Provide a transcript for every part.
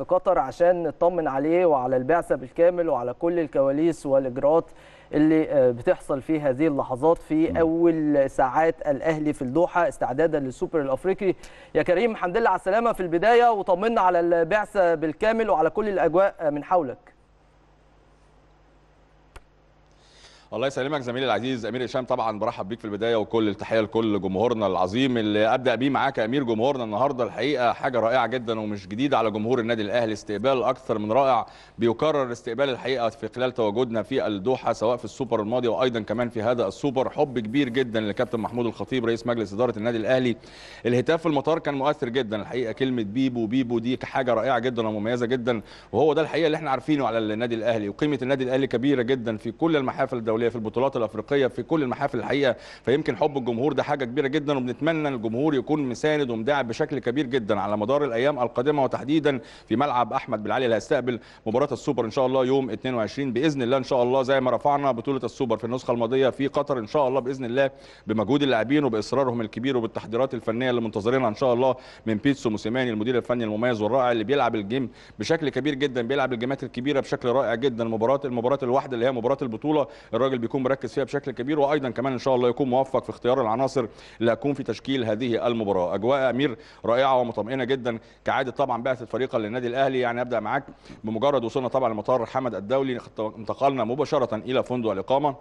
في قطر عشان نطمن عليه وعلى البعثه بالكامل وعلى كل الكواليس والاجراءات اللي آه، بتحصل في هذه اللحظات في اول ساعات الاهلي في الدوحه استعدادا للسوبر الافريقي يا كريم الحمد لله على السلامه في البدايه وطمنا على البعثه بالكامل وعلى كل الاجواء من حولك الله يسلمك زميلي العزيز امير هشام طبعا برحب بيك في البدايه وكل التحيه لكل جمهورنا العظيم اللي ابدا بيه معاك يا امير جمهورنا النهارده الحقيقه حاجه رائعه جدا ومش جديده على جمهور النادي الاهلي استقبال اكثر من رائع بيكرر استقبال الحقيقه في خلال تواجدنا في الدوحه سواء في السوبر الماضي وايضا كمان في هذا السوبر حب كبير جدا للكابتن محمود الخطيب رئيس مجلس اداره النادي الاهلي الهتاف في المطار كان مؤثر جدا الحقيقه كلمه بيبو بيبو دي حاجه رائعه جدا ومميزه جدا وهو ده الحقيقه اللي احنا عارفينه على النادي الاهلي وقيمه النادي الاهلي كبيره جدا في كل المحافل الدوليه الدوليه في البطولات الافريقيه في كل المحافل الحقيقه فيمكن حب الجمهور ده حاجه كبيره جدا وبنتمنى الجمهور يكون مساند ومداعب بشكل كبير جدا على مدار الايام القادمه وتحديدا في ملعب احمد بالعلي اللي هيستقبل مباراه السوبر ان شاء الله يوم 22 باذن الله ان شاء الله زي ما رفعنا بطوله السوبر في النسخه الماضيه في قطر ان شاء الله باذن الله بمجهود اللاعبين وباصرارهم الكبير وبالتحضيرات الفنيه اللي منتظرينها ان شاء الله من بيتسو موسيماني المدير الفني المميز والرائع اللي بيلعب الجيم بشكل كبير جدا بيلعب الجيمات الكبيره بشكل رائع جدا مباراه المباراه الواحده اللي هي مباراه البطوله الراجل الراجل بيكون مركز فيها بشكل كبير وايضا كمان ان شاء الله يكون موفق في اختيار العناصر اللي هتكون في تشكيل هذه المباراه اجواء امير رائعه ومطمئنه جدا كعاده طبعا بعثه فريقا للنادي الاهلي يعني ابدا معاك بمجرد وصولنا طبعا لمطار حمد الدولي انتقلنا مباشره الى فندق الاقامه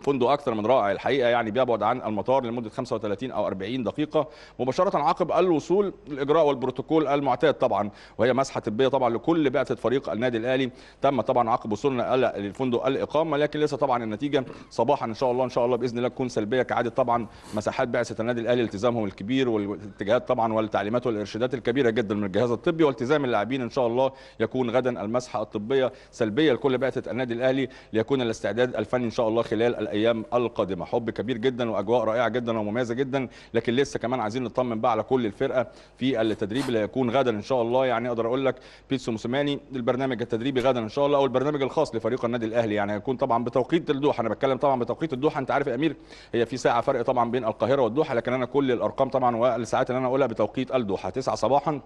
فندق اكثر من رائع الحقيقه يعني بيبعد عن المطار لمده 35 او 40 دقيقه مباشره عقب الوصول الاجراء والبروتوكول المعتاد طبعا وهي مسحه طبيه طبعا لكل بعثه فريق النادي الاهلي تم طبعا عقب وصولنا للفندق الاقامه لكن لسه طبعا النتيجه صباحا ان شاء الله ان شاء الله باذن الله تكون سلبيه كعاده طبعا مساحات بعثه النادي الاهلي التزامهم الكبير والاتجاهات طبعا والتعليمات والارشادات الكبيره جدا من الجهاز الطبي والتزام اللاعبين ان شاء الله يكون غدا المسحه الطبيه سلبيه لكل بعثه النادي الاهلي ليكون الاستعداد الفني ان شاء الله خلال الايام القادمه حب كبير جدا واجواء رائعه جدا ومميزه جدا لكن لسه كمان عايزين نطمن بقى على كل الفرقه في التدريب اللي هيكون غدا ان شاء الله يعني اقدر اقول لك بيتسو موسيماني البرنامج التدريبي غدا ان شاء الله او البرنامج الخاص لفريق النادي الاهلي يعني هيكون طبعا بتوقيت الدوحه انا بتكلم طبعا بتوقيت الدوحه انت عارف يا امير هي في ساعه فرق طبعا بين القاهره والدوحه لكن انا كل الارقام طبعا والساعات اللي انا اقولها بتوقيت الدوحه 9 صباحا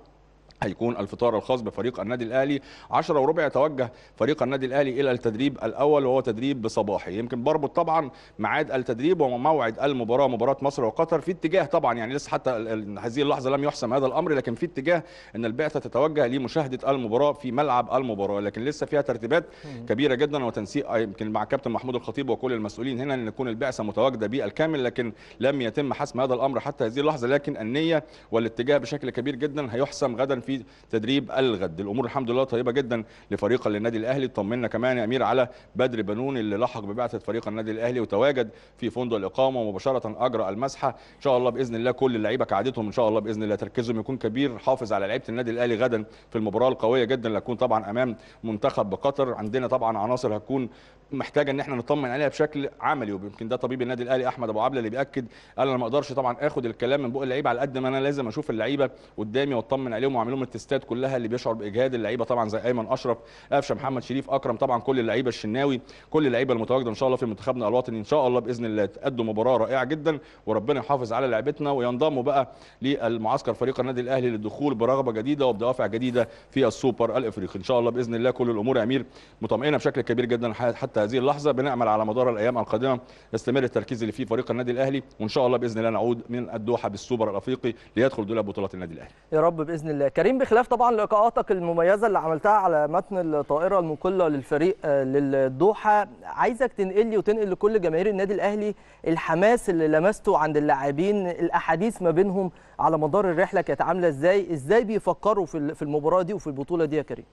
هيكون الفطار الخاص بفريق النادي الاهلي 10 وربع يتوجه فريق النادي الاهلي الى التدريب الاول وهو تدريب صباحي يمكن بربط طبعا ميعاد التدريب وموعد المباراه مباراه مصر وقطر في اتجاه طبعا يعني لسه حتى هذه اللحظه لم يحسم هذا الامر لكن في اتجاه ان البعثه تتوجه لمشاهده المباراه في ملعب المباراه لكن لسه فيها ترتيبات كبيره جدا وتنسيق آه، يمكن مع كابتن محمود الخطيب وكل المسؤولين هنا ان تكون البعثه متواجده بالكامل لكن لم يتم حسم هذا الامر حتى هذه اللحظه لكن النيه والاتجاه بشكل كبير جدا هيحسم غدا في في تدريب الغد الامور الحمد لله طيبه جدا لفريق النادي الاهلي طمنا كمان يا امير على بدر بنون اللي لحق ببعثه فريق النادي الاهلي وتواجد في فندق الاقامه ومباشره اجرى المسحه ان شاء الله باذن الله كل اللعيبه كعادتهم ان شاء الله باذن الله تركيزهم يكون كبير حافظ على لعيبه النادي الاهلي غدا في المباراه القويه جدا اللي هتكون طبعا امام منتخب قطر عندنا طبعا عناصر هتكون محتاجه ان احنا نطمن عليها بشكل عملي ويمكن ده طبيب النادي الاهلي احمد ابو عبله اللي بياكد قال انا ما اقدرش طبعا اخد الكلام من بق اللعيبه على قد ما انا لازم اشوف اللعيبه قدامي واطمن عليهم واعمل عمرو التستات كلها اللي بيشعر باجهاد اللعيبه طبعا زي ايمن اشرف قفشه محمد شريف اكرم طبعا كل اللعيبه الشناوي كل اللعيبه المتواجده ان شاء الله في منتخبنا الوطني ان شاء الله باذن الله تقدم مباراه رائعه جدا وربنا يحافظ على لعيبتنا وينضموا بقى للمعسكر فريق النادي الاهلي للدخول برغبه جديده وبدوافع جديده في السوبر الافريقي ان شاء الله باذن الله كل الامور يا امير مطمئنه بشكل كبير جدا حتى هذه اللحظه بنامل على مدار الايام القادمه يستمر التركيز اللي فيه فريق النادي الاهلي وان شاء الله باذن الله نعود من الدوحه بالسوبر الافريقي ليدخل دوله بطولات النادي الاهلي يا رب باذن الله كريم كريم بخلاف طبعا لقاءاتك المميزه اللي عملتها على متن الطائره المقله للفريق آه، للدوحه عايزك تنقل لي وتنقل لكل جماهير النادي الاهلي الحماس اللي لمسته عند اللاعبين الاحاديث ما بينهم على مدار الرحله كانت عامله ازاي ازاي بيفكروا في المباراه دي وفي البطوله دي يا كريم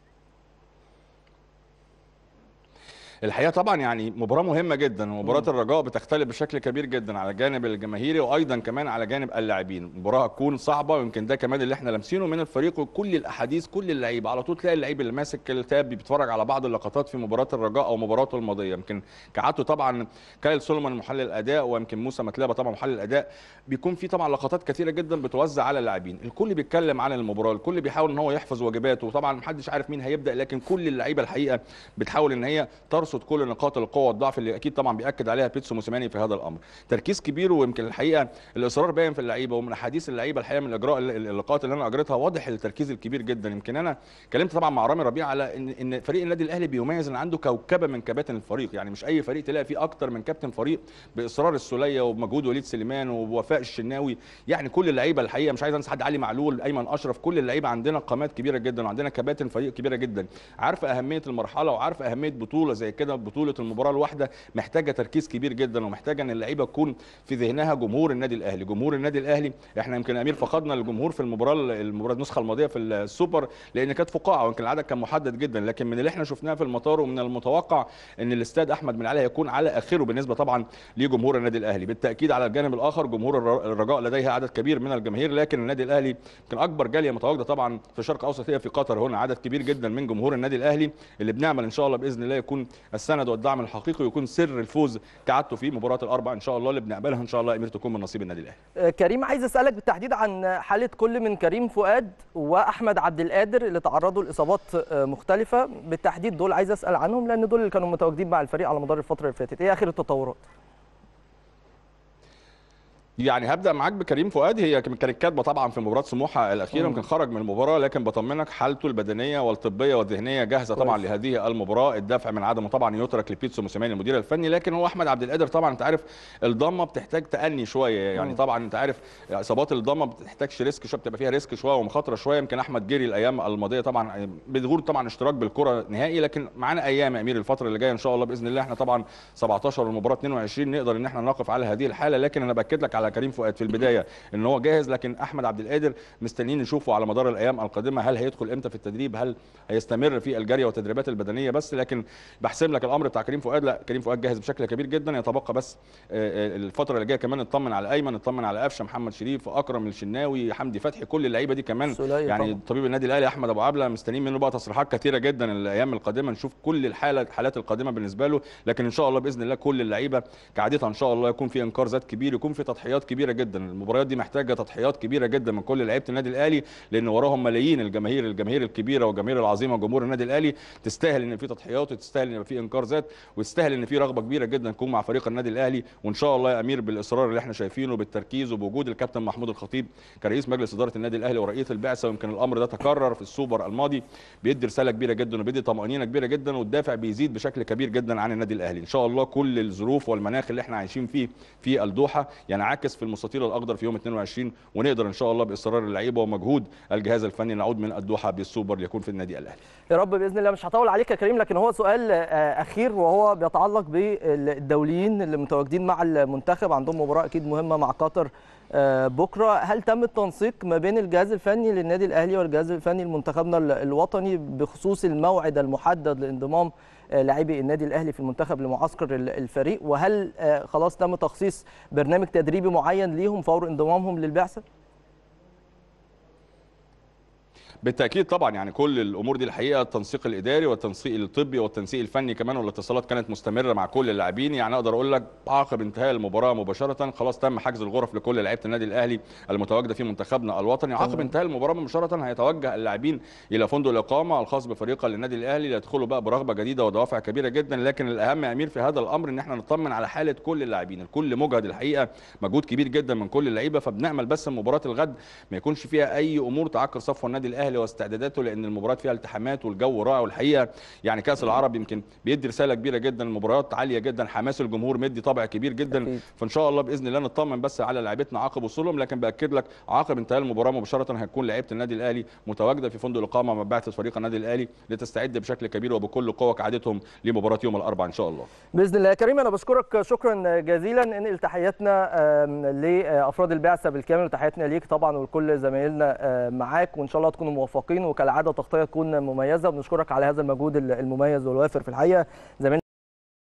الحقيقه طبعا يعني مباراه مهمه جدا ومباراه الرجاء بتختلف بشكل كبير جدا على الجانب الجماهيري وايضا كمان على جانب اللاعبين مباراه هتكون صعبه ويمكن ده كمان اللي احنا لامسينه من الفريق وكل الاحاديث كل اللعيبه على طول تلاقي اللعيب اللي ماسك التاب بيتفرج على بعض اللقطات في مباراه الرجاء او مباراته الماضيه يمكن كعادته طبعا كايل سولمان محلل الاداء ويمكن موسى متلابه طبعا محلل الاداء بيكون في طبعا لقطات كثيره جدا بتوزع على اللاعبين الكل بيتكلم عن المباراه الكل بيحاول ان هو يحفظ واجباته وطبعا محدش عارف مين هيبدا لكن كل اللعيبه الحقيقه بتحاول ان هي يرصد كل نقاط القوه والضعف اللي اكيد طبعا بياكد عليها بيتسو موسيماني في هذا الامر تركيز كبير ويمكن الحقيقه الاصرار باين في اللعيبه ومن احاديث اللعيبه الحقيقه من اجراء اللقاءات اللي انا اجريتها واضح التركيز الكبير جدا يمكن انا اتكلمت طبعا مع رامي ربيع على ان ان فريق النادي الاهلي بيميز ان عنده كوكبه من كباتن الفريق يعني مش اي فريق تلاقي فيه اكتر من كابتن فريق باصرار السوليه وبمجهود وليد سليمان وبوفاء الشناوي يعني كل اللعيبه الحقيقه مش عايز انسى حد علي معلول ايمن اشرف كل اللعيبه عندنا قامات كبيره جدا وعندنا كباتن فريق كبيره جدا عارفه اهميه المرحله وعارفه اهميه بطوله زي كده بطوله المباراه الواحده محتاجه تركيز كبير جدا ومحتاجه ان اللعيبه تكون في ذهنها جمهور النادي الاهلي جمهور النادي الاهلي احنا يمكن امير فقدنا الجمهور في المباراه المباراه النسخه الماضيه في السوبر لان كانت فقاعه ويمكن العدد كان محدد جدا لكن من اللي احنا شفناه في المطار ومن المتوقع ان الاستاد احمد بن علي هيكون على اخره بالنسبه طبعا لجمهور النادي الاهلي بالتاكيد على الجانب الاخر جمهور الرجاء لديها عدد كبير من الجماهير لكن النادي الاهلي يمكن اكبر جاليه متواجده طبعا في الشرق الاوسط هي في قطر هنا عدد كبير جدا من جمهور النادي الاهلي اللي بنعمل ان شاء الله باذن الله يكون السند والدعم الحقيقي ويكون سر الفوز تعادته في مباراه الاربع ان شاء الله اللي بنقبلها ان شاء الله امير تكون من نصيب النادي الاهلي آه، كريم عايز اسالك بالتحديد عن حاله كل من كريم فؤاد واحمد عبد القادر اللي تعرضوا لاصابات آه، مختلفه بالتحديد دول عايز اسال عنهم لان دول اللي كانوا متواجدين مع الفريق على مدار الفتره اللي فاتت ايه اخر التطورات يعني هبدا معاك بكريم فؤاد هي كانت كاتبه طبعا في مباراه سموحه الاخيره يمكن خرج من المباراه لكن بطمنك حالته البدنيه والطبيه والذهنيه جاهزه طبعا لهذه المباراه الدفع من عدمه طبعا يترك لبيتسو موسيماني المدير الفني لكن هو احمد عبد القادر طبعا انت عارف الضمه بتحتاج تاني شويه يعني طبعا انت عارف اصابات الضمه ما بتحتاجش ريسك شويه بتبقى فيها ريسك شويه ومخاطره شويه يمكن احمد جري الايام الماضيه طبعا بظهور طبعا اشتراك بالكره نهائي لكن معانا ايام يا امير الفتره اللي جايه ان شاء الله باذن الله احنا طبعا 17 والمباراه 22 نقدر ان احنا نقف على هذه الحاله لكن انا باكد لك على كريم فؤاد في البدايه ان هو جاهز لكن احمد عبد القادر مستنيين نشوفه على مدار الايام القادمه هل هيدخل امتى في التدريب هل هيستمر في الجري والتدريبات البدنيه بس لكن بحسم لك الامر بتاع كريم فؤاد لا كريم فؤاد جاهز بشكل كبير جدا يتبقى بس آه، آه، الفتره اللي جايه كمان نطمن على ايمن نطمن على قفشه محمد شريف اكرم الشناوي حمدي فتحي كل اللعيبه دي كمان يعني طبعا. طبيب النادي الاهلي احمد ابو عبله مستنيين منه بقى تصريحات كثيره جدا الايام القادمه نشوف كل الحاله الحالات القادمه بالنسبه له لكن ان شاء الله باذن الله كل اللعيبه كعادتها ان شاء الله يكون في انكار ذات كبير يكون في تضحيات تضحيات كبيره جدا المباريات دي محتاجه تضحيات كبيره جدا من كل لعيبه النادي الاهلي لان وراهم ملايين الجماهير الجماهير الكبيره والجماهير العظيمه وجمهور النادي الاهلي تستاهل ان في تضحيات وتستاهل ان في انكار ذات وتستاهل ان في رغبه كبيره جدا تكون مع فريق النادي الاهلي وان شاء الله يا امير بالاصرار اللي احنا شايفينه بالتركيز وبوجود الكابتن محمود الخطيب كرئيس مجلس اداره النادي الاهلي ورئيس البعثه ويمكن الامر ده تكرر في السوبر الماضي بيدي رساله كبيره جدا وبيدي طمانينه كبيره جدا والدافع بيزيد بشكل كبير جدا عن النادي الاهلي ان شاء الله كل الظروف والمناخ اللي احنا عايشين فيه في الدوحه ينعكس يعني المراكز في المستطيل الاخضر في يوم 22 ونقدر ان شاء الله باصرار اللعيبه ومجهود الجهاز الفني نعود من الدوحه بالسوبر ليكون في النادي الاهلي يا رب باذن الله مش هطول عليك يا كريم لكن هو سؤال آه، اخير وهو بيتعلق بالدوليين اللي متواجدين مع المنتخب عندهم مباراه اكيد مهمه مع قطر آه، بكره هل تم التنسيق ما بين الجهاز الفني للنادي الاهلي والجهاز الفني لمنتخبنا الوطني بخصوص الموعد المحدد لانضمام لاعبي النادي الاهلي في المنتخب لمعسكر الفريق وهل آه، خلاص تم تخصيص برنامج تدريبي معين ليهم فور انضمامهم للبعثه بالتاكيد طبعا يعني كل الامور دي الحقيقه التنسيق الاداري والتنسيق الطبي والتنسيق الفني كمان والاتصالات كانت مستمره مع كل اللاعبين يعني اقدر اقول لك عقب انتهاء المباراه مباشره خلاص تم حجز الغرف لكل لعيبه النادي الاهلي المتواجده في منتخبنا الوطني عقب انتهاء المباراه مباشره هيتوجه اللاعبين الى فندق الاقامه الخاص بفريق النادي الاهلي ليدخلوا بقى برغبه جديده ودوافع كبيره جدا لكن الاهم يا امير في هذا الامر ان احنا نطمن على حاله كل اللاعبين الكل مجهد الحقيقه مجهود كبير جدا من كل اللعيبه فبنامل بس مباراه الغد ما يكونش فيها اي امور تعكر صفو النادي الاهلي الاهلي واستعداداته لان المباريات فيها التحامات والجو رائع والحقيقه يعني كاس العرب يمكن بيدي رساله كبيره جدا المباريات عاليه جدا حماس الجمهور مدي طابع كبير جدا فان شاء الله باذن الله نطمن بس على لعيبتنا عقب وصولهم لكن باكد لك عقب انتهاء المباراه مباشره هتكون لعيبه النادي الاهلي متواجده في فندق الاقامه مع بعثه فريق النادي الاهلي لتستعد بشكل كبير وبكل قوه كعادتهم لمباراه يوم الاربعاء ان شاء الله باذن الله يا كريم انا بشكرك شكرا جزيلا انقل تحياتنا لافراد البعثه بالكامل وتحياتنا ليك طبعا ولكل زمايلنا معاك وان شاء الله تكونوا موفقين وكالعاده تغطيه تكون مميزه بنشكرك على هذا المجهود المميز والوافر في الحقيقه